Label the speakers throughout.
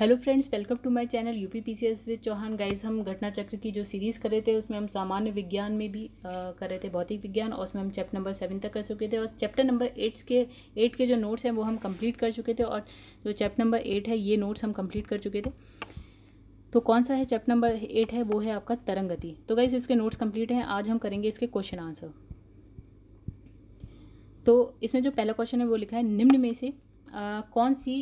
Speaker 1: hello friends welcome to my channel U P P C S with Chauhan guys हम घटना चक्र की जो सीरीज़ कर रहे थे उसमें हम सामान्य विज्ञान में भी आ, कर रहे थे भौतिक विज्ञान और उसमें हम चैप्टर नंबर सेवन तक कर चुके थे और चैप्टर नंबर एट्स के एट के जो नोट्स हैं वो हम कंप्लीट कर चुके थे और जो चैप्टर नंबर एट है ये नोट्स हम कम्प्लीट कर चुके थे तो कौन सा है चैप्टर नंबर एट है वो है आपका तरंग गति तो गाइज इसके नोट्स कम्प्लीट हैं आज हम करेंगे इसके क्वेश्चन आंसर तो इसमें जो पहला क्वेश्चन है वो लिखा है निम्न में से आ, कौन सी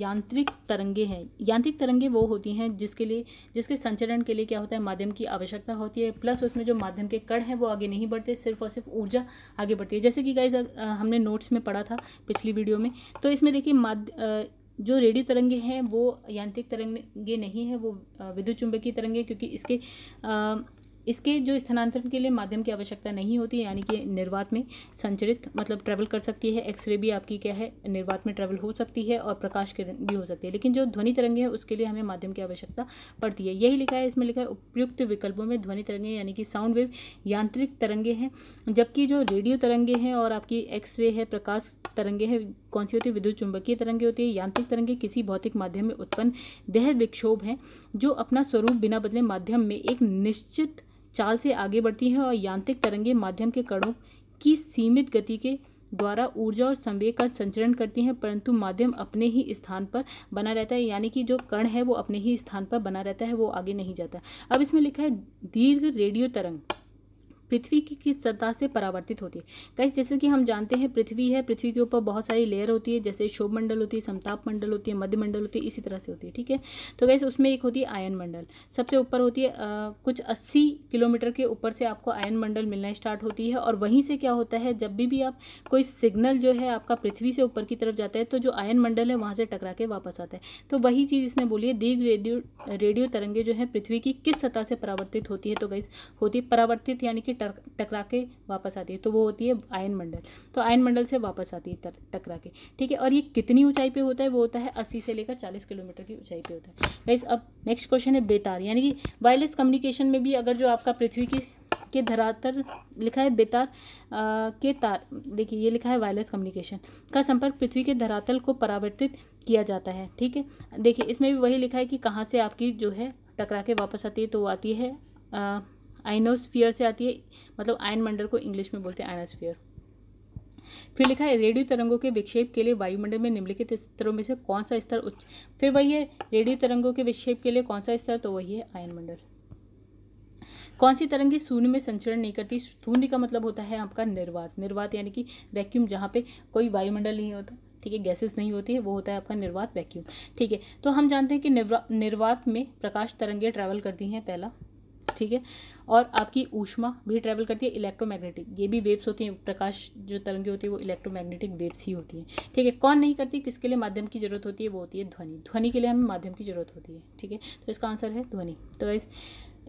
Speaker 1: यांत्रिक तरंगे हैं यांत्रिक तरंगे वो होती हैं जिसके लिए जिसके संचरण के लिए क्या होता है माध्यम की आवश्यकता होती है प्लस उसमें जो माध्यम के कण हैं वो आगे नहीं बढ़ते सिर्फ और सिर्फ ऊर्जा आगे बढ़ती है जैसे कि गाइज हमने नोट्स में पढ़ा था पिछली वीडियो में तो इसमें देखिए माध्य जो रेडियो तरंगे हैं वो यांत्रिक तरंगे नहीं है वो विद्युत चुंबकीय तरंगे क्योंकि इसके आ, इसके जो स्थानांतरण के लिए माध्यम की आवश्यकता नहीं होती यानी कि निर्वात में संचरित मतलब ट्रैवल कर सकती है एक्सरे भी आपकी क्या है निर्वात में ट्रैवल हो सकती है और प्रकाश किरण भी हो सकती है लेकिन जो ध्वनि तरंगे हैं उसके लिए हमें माध्यम की आवश्यकता पड़ती है यही लिखा है इसमें लिखा है उपयुक्त विकल्पों में ध्वनि तरंगे यानी कि साउंड वेव यांत्रिक तरंगे हैं जबकि जो रेडियो तरंगे हैं और आपकी एक्सरे है प्रकाश तरंगे हैं कौन सी होती है विद्युत चुंबकीय तरंगे होती है यांत्रिक तरंगे किसी भौतिक माध्यम में उत्पन्न वह विक्षोभ हैं जो अपना स्वरूप बिना बदले माध्यम में एक निश्चित चाल से आगे बढ़ती हैं और यांत्रिक तरंगे माध्यम के कणों की सीमित गति के द्वारा ऊर्जा और संवेग का संचरण करती हैं परंतु माध्यम अपने ही स्थान पर बना रहता है यानी कि जो कण है वो अपने ही स्थान पर बना रहता है वो आगे नहीं जाता अब इसमें लिखा है दीर्घ रेडियो तरंग पृथ्वी की किस सतह से परावर्तित होती है कैसे जैसे कि हम जानते हैं पृथ्वी है पृथ्वी के ऊपर बहुत सारी लेयर होती है जैसे शोभ मंडल होती है समताप मंडल होती है मध्य मंडल होती है इसी तरह से होती है ठीक है तो कैसे उसमें एक होती है आयन मंडल सबसे ऊपर होती है आ, कुछ अस्सी किलोमीटर के ऊपर से आपको आयन मंडल मिलना स्टार्ट होती है और वहीं से क्या होता है जब भी भी आप कोई सिग्नल जो है आपका पृथ्वी से ऊपर की तरफ जाता है तो जो आयन मंडल है वहाँ से टकरा के वापस आता है तो वही चीज़ इसने बोली है दीर्घ रेडियो रेडियो तरंगे जो है पृथ्वी की किस सतह से परावर्तित होती है तो गैस होती है परावर्तित यानी कि टकरा के वापस आती है तो वो होती है आयन मंडल तो आयन मंडल से वापस आती है टकरा के ठीक है और ये कितनी ऊंचाई पे होता है वो होता है अस्सी से लेकर चालीस किलोमीटर की ऊंचाई पे होता है गाइस अब नेक्स्ट क्वेश्चन है बेतार यानी कि वायरलेस कम्युनिकेशन में भी अगर जो आपका पृथ्वी की के धरातल लिखा है बेतार आ, के तार देखिए ये लिखा है वायरलेस कम्युनिकेशन का संपर्क पृथ्वी के धरातल को परावर्तित किया जाता है ठीक है देखिए इसमें भी वही लिखा है कि कहाँ से आपकी जो है टकरा के वापस आती है तो वो आती है आ, आइनोस्फियर से आती है मतलब आयन मंडल को इंग्लिश में बोलते हैं आइनोस्फियर फिर लिखा है रेडियो तरंगों के विक्षेप के लिए वायुमंडल में निम्नलिखित स्तरों में से कौन सा स्तर उच्च फिर वही है रेडियो तरंगों के विक्षेप के लिए कौन सा स्तर तो वही है आयन मंडल कौन सी तरंगे शून्य में संचरण नहीं करती शून्य का मतलब होता है आपका निर्वात निर्वात यानी कि वैक्यूम जहाँ पे कोई वायुमंडल नहीं होता ठीक है गैसेस नहीं होती है वो होता है आपका निर्वात वैक्यूम ठीक है तो हम जानते हैं कि निर्वा निर्वात में प्रकाश तरंगे ट्रैवल करती हैं पहला ठीक है और आपकी ऊष्मा भी ट्रैवल करती है इलेक्ट्रोमैग्नेटिक ये भी वेव्स होती हैं प्रकाश जो तरंगे होती है वो इलेक्ट्रोमैग्नेटिक वेव्स ही होती हैं ठीक है कौन नहीं करती किसके लिए माध्यम की ज़रूरत होती है वो होती है ध्वनि ध्वनि के लिए हमें माध्यम की ज़रूरत होती है ठीक है तो इसका आंसर है ध्वनि तो इस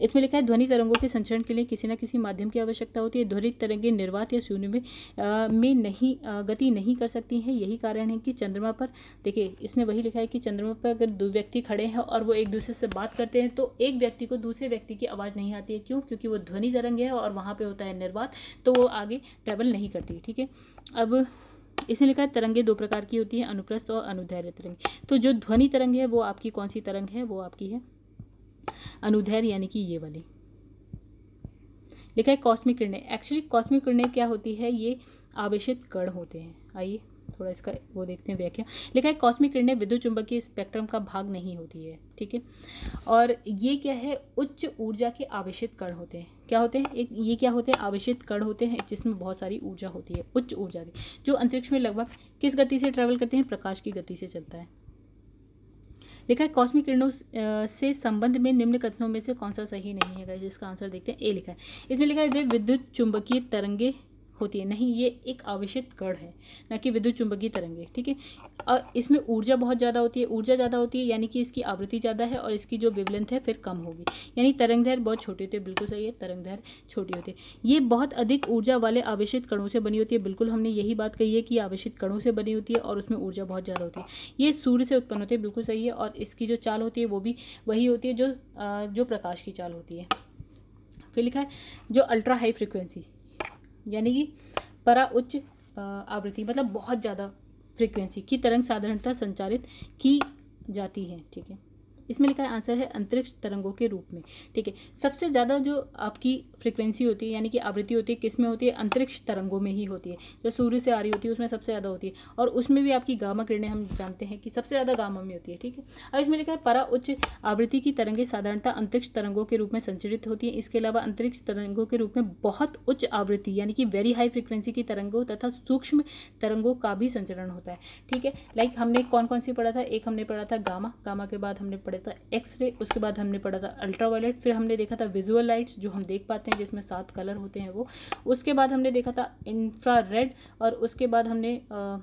Speaker 1: इसमें लिखा है ध्वनि तरंगों के संचरण के लिए किसी न किसी माध्यम की आवश्यकता होती है ध्वनि तरंगे निर्वात या शून्य में आ, में नहीं आ, गति नहीं कर सकती हैं यही कारण है कि चंद्रमा पर देखिए इसने वही लिखा है कि चंद्रमा पर अगर दो व्यक्ति खड़े हैं और वो एक दूसरे से बात करते हैं तो एक व्यक्ति को दूसरे व्यक्ति की आवाज़ नहीं आती है क्यों क्योंकि वो ध्वनि तरंग है और वहाँ पर होता है निर्वात तो वो आगे ट्रेवल नहीं करती ठीक है अब इसने लिखा है तरंगे दो प्रकार की होती है अनुप्रस्थ और अनुदैर्य तरंग तो जो ध्वनि तरंग है वो आपकी कौन सी तरंग है वो आपकी है अनुधैर्य यानी कि ये वाली लिखा है कॉस्मिक किरणें एक्चुअली कॉस्मिक किरणें क्या होती है ये आवेशित कण होते हैं आइए थोड़ा इसका वो देखते हैं व्याख्या लिखा है कॉस्मिक किरणें विद्युत चुंबकीय स्पेक्ट्रम का भाग नहीं होती है ठीक है और ये क्या है उच्च ऊर्जा के आवेशित कण होते हैं क्या होते हैं एक ये क्या होते हैं आवेशित कण होते हैं जिसमें बहुत सारी ऊर्जा होती है उच्च ऊर्जा की जो अंतरिक्ष में लगभग किस गति से ट्रेवल करते हैं प्रकाश की गति से चलता है लिखा है कॉस्मिक किरणों से संबंध में निम्न कथनों में से कौन सा सही नहीं है जिसका आंसर देखते हैं ए लिखा है इसमें लिखा है वे विद्युत चुंबकीय तरंगे होती है नहीं ये एक आवेशित कण है ना कि विद्युत चुंबकीय तरंगे ठीक है और इसमें ऊर्जा बहुत ज़्यादा होती है ऊर्जा ज़्यादा होती है यानी कि इसकी आवृत्ति ज़्यादा है और इसकी जो वेवलेंथ है फिर कम होगी यानी तरंग बहुत छोटी होती है बिल्कुल सही है तरंग छोटी होती है ये बहुत अधिक ऊर्जा वाले आवेशित कणों से बनी होती है बिल्कुल हमने यही बात कही है कि आवेशित कणों से बनी होती है और उसमें ऊर्जा बहुत ज़्यादा होती है ये सूर्य से उत्पन्न होते हैं बिल्कुल सही है और इसकी जो चाल होती है वो भी वही होती है जो जो प्रकाश की चाल होती है फिर लिखा है जो अल्ट्रा हाई फ्रिक्वेंसी यानी कि परा उच्च आवृत्ति मतलब बहुत ज़्यादा फ्रिक्वेंसी की तरंग साधारणतः संचालित की जाती है ठीक है इसमें लिखा है आंसर है अंतरिक्ष तरंगों के रूप में ठीक है सबसे ज़्यादा जो आपकी फ्रिक्वेंसी होती है यानी कि आवृत्ति होती है किस में होती है अंतरिक्ष तरंगों में ही होती है जो सूर्य से आ रही होती है उसमें सबसे ज़्यादा होती है और उसमें भी आपकी गामा किरणें हम जानते हैं कि सबसे ज़्यादा गामा में होती है ठीक है अब इसमें लिखा है परा उच्च आवृत्ति की तरंगें साधारणतः अंतरिक्ष तरंगों के रूप में संचरित होती हैं इसके अलावा अंतरिक्ष तरंगों के रूप में बहुत उच्च आवृत्ति यानी कि वेरी हाई फ्रिक्वेंसी की तरंगों तथा सूक्ष्म तरंगों का भी संचरण होता है ठीक है लाइक हमने कौन कौन सी पढ़ा था एक हमने पढ़ा था गामा गामा के बाद हमने पढ़े था एक्सरे उसके बाद हमने पढ़ा था अल्ट्रावायलेट फिर हमने देखा था विजुअल लाइट्स जो हम देख पाते हैं जिसमें सात कलर होते हैं वो उसके बाद हमने देखा था इंफ्रा और उसके बाद हमने आ,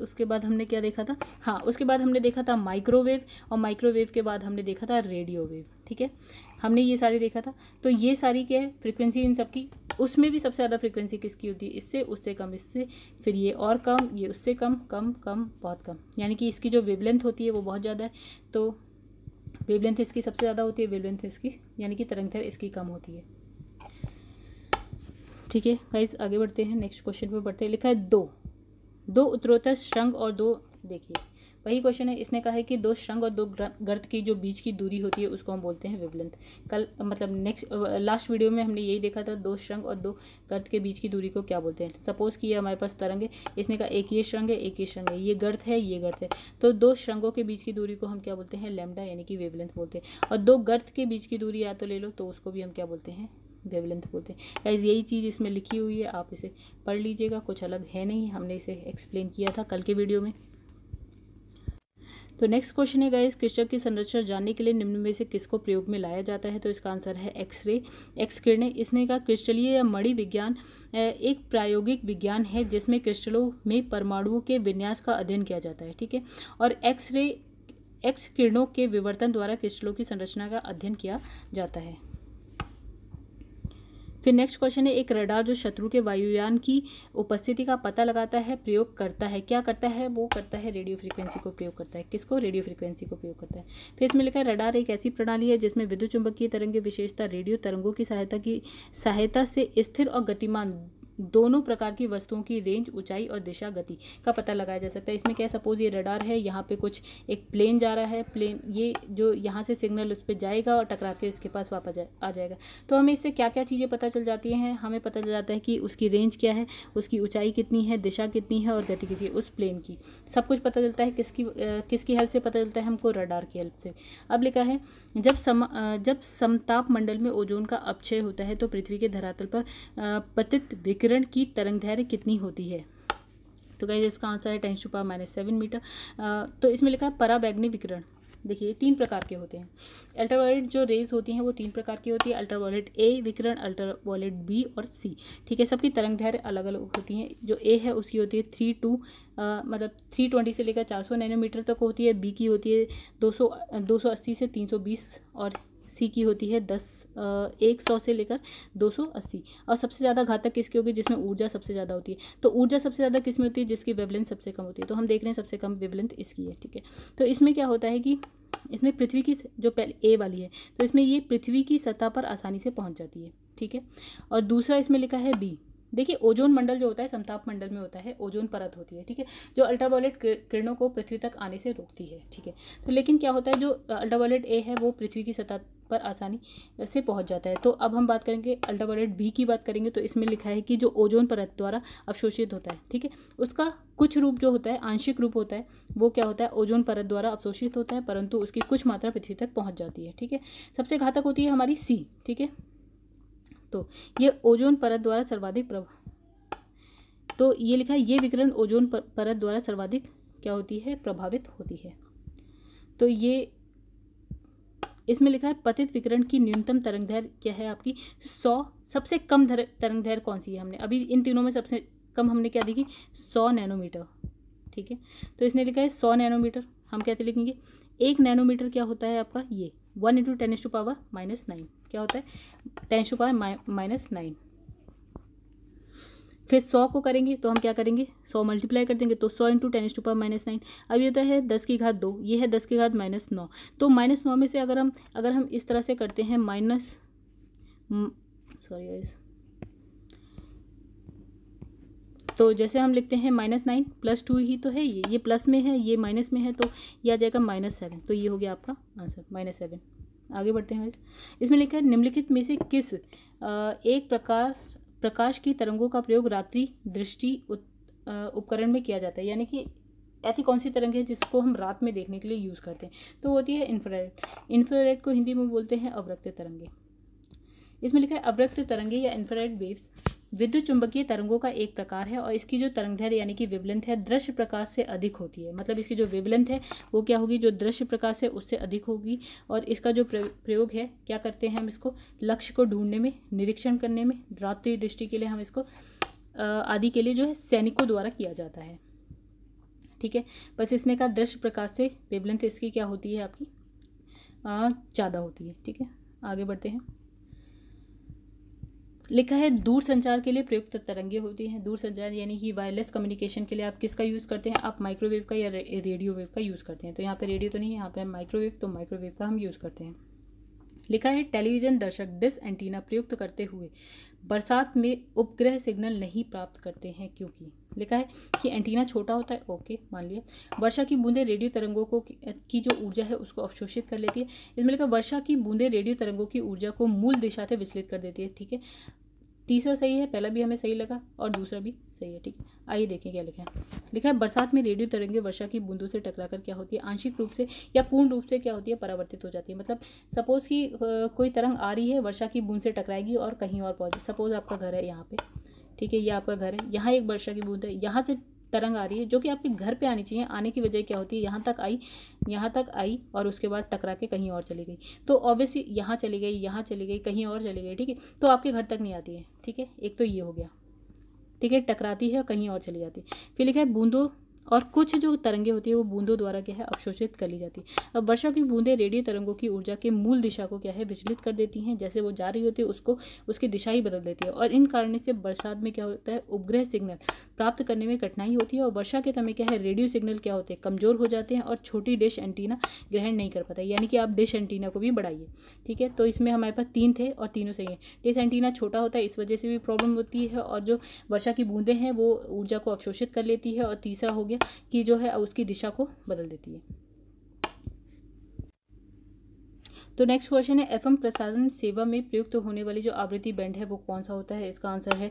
Speaker 1: उसके बाद हमने क्या देखा था हाँ उसके बाद हमने देखा था माइक्रोवेव और माइक्रोवेव के बाद हमने देखा था रेडियो वेव ठीक है हमने ये सारी देखा था तो ये सारी क्या है फ्रिक्वेंसी इन सब की उसमें भी सबसे ज़्यादा फ्रिक्वेंसी किसकी होती है इससे उससे कम इससे फिर ये और कम ये उससे कम कम कम बहुत कम यानी कि इसकी जो वेवलेंथ होती है वो बहुत ज़्यादा है तो वेवलेंथ इसकी सबसे ज़्यादा होती है वेवलेंथ इसकी यानी कि तरंग तरंगथर इसकी कम होती है ठीक है गाइज आगे बढ़ते हैं नेक्स्ट क्वेश्चन पर बढ़ते हैं लिखा है दो दो उत्तरोत्तर श्रृंग और दो देखिए वही क्वेश्चन है इसने कहा है कि दो श्रृंग और दो गर्त की जो बीच की दूरी होती है उसको हम बोलते हैं वेवलेंथ कल मतलब नेक्स्ट लास्ट वीडियो में हमने यही देखा था दो श्रृंग और दो गर्त के बीच की दूरी को क्या बोलते हैं सपोज कि ये हमारे पास तरंग है इसने कहा एक ये श्रृंग है एक ये श्रृंग है ये गर्त है ये गर्त है तो दो श्रृंगों के बीच की दूरी को हम क्या बोलते हैं लेमडा यानी कि वेवलेंथ बोलते हैं और दो गर्त के बीच की दूरी या तो ले लो तो उसको भी हम क्या बोलते हैं वेवलेंथ बोलते हैं ऐसे यही चीज़ इसमें लिखी हुई है आप इसे पढ़ लीजिएगा कुछ अलग है नहीं हमने इसे एक्सप्लेन किया था कल के वीडियो में तो नेक्स्ट क्वेश्चन है गाइस क्रिस्टल की संरचना जानने के लिए निम्न में से किसको प्रयोग में लाया जाता है तो इसका आंसर है एक्सरे एक्स किरणें इसने कहा क्रिस्टलीय या मणि विज्ञान एक प्रायोगिक विज्ञान है जिसमें क्रिस्टलों में परमाणुओं के विन्यास का अध्ययन किया जाता है ठीक है और एक्सरे एक्स किरणों के विवर्तन द्वारा क्रिस्टलों की संरचना का अध्ययन किया जाता है फिर नेक्स्ट क्वेश्चन है एक रडार जो शत्रु के वायुयान की उपस्थिति का पता लगाता है प्रयोग करता है क्या करता है वो करता है रेडियो फ्रीक्वेंसी को प्रयोग करता है किसको रेडियो फ्रिक्वेंसी को प्रयोग करता है फिर इसमें लिखा है रडार एक ऐसी प्रणाली है जिसमें विद्युत चुंबकीय तरंग विशेषता रेडियो तरंगों की सहायता की सहायता से स्थिर और गतिमान दोनों प्रकार की वस्तुओं की रेंज ऊंचाई और दिशा गति का पता लगाया जा सकता है इसमें क्या सपोज ये रडार है यहाँ पे कुछ एक प्लेन जा रहा है प्लेन ये जो यहाँ से सिग्नल उस पर जाएगा और टकरा के उसके पास वापस आ जाएगा तो हमें इससे क्या क्या चीज़ें पता चल जाती हैं हमें पता चल जाता है कि उसकी रेंज क्या है उसकी ऊँचाई कितनी है दिशा कितनी है और गति कितनी उस प्लेन की सब कुछ पता चलता है किसकी किसकी हेल्प से पता चलता है हमको रडार की हेल्प से अब लिखा है जब सम जब समताप मंडल में ओजोन का अपक्षय होता है तो पृथ्वी के धरातल पर पतित विकृत विकिरण की तरंग धैर्य कितनी होती है तो गाइज इसका आंसर है टेंस छुपा पावर माइनस सेवन मीटर तो इसमें लिखा है पराबैग्नि विकिरण देखिए तीन प्रकार के होते हैं अल्ट्रावायलेट जो रेज होती हैं वो तीन प्रकार की होती है अल्ट्रावायलेट ए विकिरण अल्ट्रावायलेट बी और सी ठीक है सबकी तरंग धैर्य अलग अलग होती हैं जो ए है उसकी होती है थ्री टू मतलब थ्री ट्वेंटी से लेकर चार सौ नैनोमीटर तक होती है बी की होती है दो सौ दो सौ अस्सी से तीन सौ बीस और सी की होती है दस एक सौ से लेकर दो सौ अस्सी और सबसे ज़्यादा घातक किसकी होगी जिसमें ऊर्जा सबसे ज़्यादा होती है तो ऊर्जा सबसे ज़्यादा किस में होती है जिसकी वेवलेंथ सबसे कम होती है तो हम देख रहे हैं सबसे कम वेवलेंथ इसकी है ठीक है तो इसमें क्या होता है कि इसमें पृथ्वी की जो पहले ए वाली है तो इसमें ये पृथ्वी की सतह पर आसानी से पहुंच जाती है ठीक है और दूसरा इसमें लिखा है बी देखिए ओजोन मंडल जो होता है समताप मंडल में होता है ओजोन परत होती है ठीक है जो अल्ट्रावायलेट किरणों को पृथ्वी तक आने से रोकती है ठीक है तो लेकिन क्या होता है जो अल्ट्रावायलेट ए है वो पृथ्वी की सतह पर आसानी से पहुंच जाता है तो अब हम बात करेंगे अल्ट्रावायलेट बी की बात करेंगे तो इसमें लिखा है कि जो ओजोन परत द्वारा अवशोषित होता है ठीक है उसका कुछ रूप जो होता है आंशिक रूप होता है वो क्या होता है ओजोन परत द्वारा अवशोषित होता है परंतु उसकी कुछ मात्रा पृथ्वी तक पहुँच जाती है ठीक है सबसे घातक होती है हमारी सी ठीक है तो ये ओजोन परत द्वारा सर्वाधिक तो ये लिखा है ये विकिरण ओजोन परत द्वारा सर्वाधिक क्या होती है प्रभावित होती है तो ये इसमें लिखा है पतित विकरण की न्यूनतम तरंग धैर्य क्या है आपकी सौ सबसे कम तरंग धैर्य कौन सी है हमने अभी इन तीनों में सबसे कम हमने क्या देखी सौ नैनोमीटर ठीक है तो इसने लिखा है सौ नैनोमीटर हम कहते लिखेंगे एक नैनोमीटर क्या होता है आपका ये one into ten to power minus nine क्या होता है ten to power minus nine फिर सौ को करेंगे तो हम क्या करेंगे सौ मल्टीप्लाई कर देंगे तो सौ into ten to power minus nine अब ये होता तो है दस की घात दो ये है दस की घात माइनस नौ तो माइनस नौ में से अगर हम अगर हम इस तरह से करते हैं माइनस सॉरी तो जैसे हम लिखते हैं माइनस नाइन प्लस टू ही तो है ये ये प्लस में है ये माइनस में है तो ये आ जाएगा माइनस सेवन तो ये हो गया आपका आंसर माइनस सेवन आगे बढ़ते हैं इसमें लिखा है निम्नलिखित में से किस एक प्रकार प्रकाश की तरंगों का प्रयोग रात्रि दृष्टि उपकरण में किया जाता है यानी कि ऐसी कौन सी तरंग है जिसको हम रात में देखने के लिए यूज़ करते हैं तो होती है इन्फ्रारेड इन्फ्रारेड को हिंदी में बोलते हैं अवरक्त तरंगे इसमें लिखा है अवरक्त तरंगे या इन्फ्रारेड वेव्स विद्युत चुंबकीय तरंगों का एक प्रकार है और इसकी जो तरंगधैर्य यानी कि विवलेंथ है दृश्य प्रकाश से अधिक होती है मतलब इसकी जो विवलेंथ है वो क्या होगी जो दृश्य प्रकाश है उससे अधिक होगी और इसका जो प्रयोग है क्या करते हैं हम इसको लक्ष्य को ढूंढने में निरीक्षण करने में रात्रि दृष्टि के लिए हम इसको आदि के लिए जो है सैनिकों द्वारा किया जाता है ठीक है बस इसने का दृश्य प्रकाश से वेबलेंथ इसकी क्या होती है आपकी ज़्यादा होती है ठीक है आगे बढ़ते हैं लिखा है दूर संचार के लिए प्रयुक्त तरंगे होती हैं दूर संचार यानी कि वायरलेस कम्युनिकेशन के लिए आप किसका यूज़ करते हैं आप माइक्रोवेव का या रेडियो वेव का यूज़ करते हैं तो यहाँ पे रेडियो तो नहीं है यहाँ पे माइक्रोवेव तो माइक्रोवेव का हम यूज़ करते हैं लिखा है टेलीविज़न दर्शक डिस एंटीना प्रयुक्त करते हुए बरसात में उपग्रह सिग्नल नहीं प्राप्त करते हैं क्योंकि लिखा है कि एंटीना छोटा होता है ओके मान लिया वर्षा की बूंदें रेडियो तरंगों को की जो ऊर्जा है उसको अवशोषित कर लेती है इसमें लिखा वर्षा की बूंदें रेडियो तरंगों की ऊर्जा को मूल दिशा से विचलित कर देती है ठीक है तीसरा सही है पहला भी हमें सही लगा और दूसरा भी सही है ठीक है आइए देखें क्या लिखा है लिखा है बरसात में रेडियो तरंगे वर्षा की बूंदों से टकराकर क्या होती है आंशिक रूप से या पूर्ण रूप से क्या होती है परावर्तित हो जाती है मतलब सपोज कि कोई तरंग आ रही है वर्षा की बूंद से टकराएगी और कहीं और पहुंचे सपोज आपका घर है यहाँ पे ठीक है ये आपका घर है यहाँ एक वर्षा की बूंद है यहाँ से तरंग आ रही है जो कि आपके घर पे आनी चाहिए आने की वजह क्या होती है यहाँ तक आई यहाँ तक आई और उसके बाद टकरा के कहीं और चली गई तो ऑब्वियसली यहाँ चली गई यहाँ चली गई कहीं और चली गई ठीक है तो आपके घर तक नहीं आती है ठीक है एक तो ये हो गया ठीक है टकराती है और कहीं और चली जाती है फिर लिखा है बूंदों और कुछ जो तरंगे होती है वो बूंदों द्वारा क्या है अवशोषित कर ली जाती है अब वर्षा की बूंदें रेडियो तरंगों की ऊर्जा के मूल दिशा को क्या है विचलित कर देती हैं जैसे वो जा रही होती है उसको उसकी दिशा ही बदल देती है और इन कारण से बरसात में क्या होता है उपग्रह सिग्नल प्राप्त करने में कठिनाई होती है और वर्षा के समय क्या है रेडियो सिग्नल क्या होते हैं कमज़ोर हो जाते हैं और छोटी डिश एंटीना ग्रहण नहीं कर पाता यानी कि आप डिश एंटीना को भी बढ़ाइए ठीक है तो इसमें हमारे पास तीन थे और तीनों सही हैं डिश एंटीना छोटा होता है इस वजह से भी प्रॉब्लम होती है और जो वर्षा की बूंदें हैं वो ऊर्जा को अवशोषित कर लेती है और तीसरा हो गया है कि जो है उसकी दिशा को बदल देती है तो नेक्स्ट क्वेश्चन है एफएम प्रसारण सेवा में प्रयुक्त तो होने वाली जो आवृत्ति बैंड है वो कौन सा होता है इसका आंसर है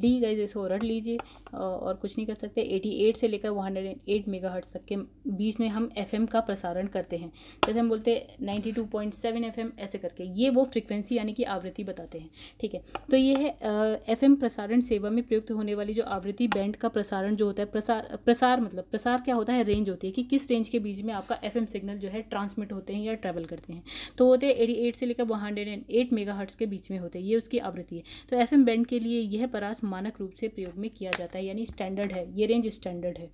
Speaker 1: डी गाइज इसको रट लीजिए और कुछ नहीं कर सकते एटी एट से लेकर one hundred eight mega hertz तक के बीच में हम एफ का प्रसारण करते हैं जैसे हम बोलते हैं ninety two point seven F ऐसे करके ये वो फ्रिक्वेंसी यानी कि आवृत्ति बताते हैं ठीक है तो ये है एफ प्रसारण सेवा में प्रयुक्त होने वाली जो आवृत्ति बैंड का प्रसारण जो होता है प्रसार प्रसार मतलब प्रसार क्या होता है रेंज होती है कि किस रेंज के बीच में आपका एफ सिग्नल जो है ट्रांसमिट होते हैं या ट्रैवल करते हैं तो तो होते हैं एटी से लेकर वन हंड्रेड के बीच में होते हैं ये उसकी आवृत्ति है तो एफ बैंड के लिए यह परास मानक रूप से प्रयोग में किया जाता है यानी स्टैंडर्ड है ये रेंज स्टैंडर्ड है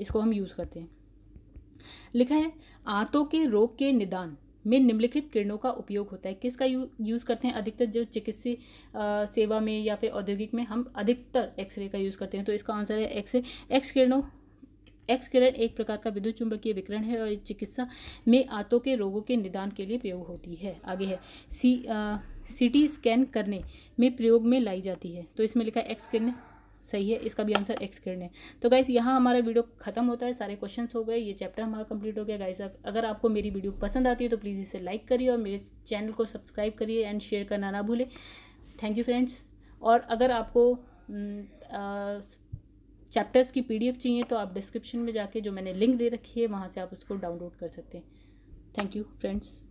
Speaker 1: इसको हम यूज़ करते हैं लिखा है आंतों के रोग के निदान में निम्नलिखित किरणों का उपयोग होता है किसका यू यूज़ करते हैं अधिकतर जो चिकित्सीय सेवा में या फिर औद्योगिक में हम अधिकतर एक्सरे का यूज़ करते हैं तो इसका आंसर है एक्सरे एक्स किरणों एक्स किरण एक प्रकार का विद्युत चुंबकीय विकरण है और चिकित्सा में आंतों के रोगों के निदान के लिए प्रयोग होती है आगे है सी आ, सिटी स्कैन करने में प्रयोग में लाई जाती है तो इसमें लिखा है एक्स किरण सही है इसका भी आंसर एक्स किरण है तो गाइस यहाँ हमारा वीडियो खत्म होता है सारे क्वेश्चन हो गए ये चैप्टर हमारा कंप्लीट हो गया गाइस अगर आपको मेरी वीडियो पसंद आती है तो प्लीज़ इसे लाइक करिए और मेरे चैनल को सब्सक्राइब करिए एंड शेयर करना ना भूलें थैंक यू फ्रेंड्स और अगर आपको चैप्टर्स की पीडीएफ चाहिए तो आप डिस्क्रिप्शन में जाके जो मैंने लिंक दे रखी है वहाँ से आप उसको डाउनलोड कर सकते हैं थैंक यू फ्रेंड्स